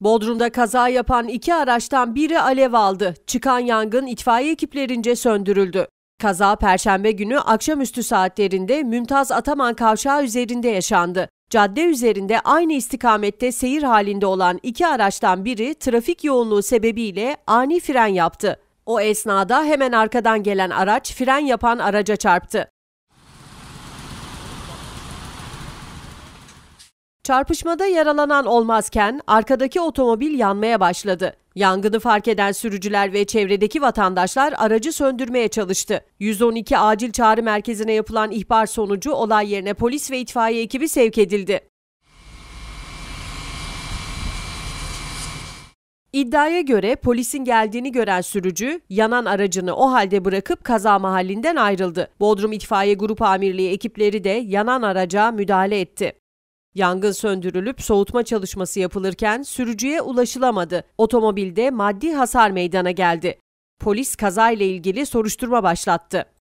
Bodrum'da kaza yapan iki araçtan biri alev aldı. Çıkan yangın itfaiye ekiplerince söndürüldü. Kaza perşembe günü akşamüstü saatlerinde Mümtaz Ataman Kavşağı üzerinde yaşandı. Cadde üzerinde aynı istikamette seyir halinde olan iki araçtan biri trafik yoğunluğu sebebiyle ani fren yaptı. O esnada hemen arkadan gelen araç fren yapan araca çarptı. Çarpışmada yaralanan olmazken arkadaki otomobil yanmaya başladı. Yangını fark eden sürücüler ve çevredeki vatandaşlar aracı söndürmeye çalıştı. 112 acil çağrı merkezine yapılan ihbar sonucu olay yerine polis ve itfaiye ekibi sevk edildi. İddiaya göre polisin geldiğini gören sürücü yanan aracını o halde bırakıp kaza mahallinden ayrıldı. Bodrum İtfaiye Grup Amirliği ekipleri de yanan araca müdahale etti. Yangın söndürülüp soğutma çalışması yapılırken sürücüye ulaşılamadı. Otomobilde maddi hasar meydana geldi. Polis kazayla ilgili soruşturma başlattı.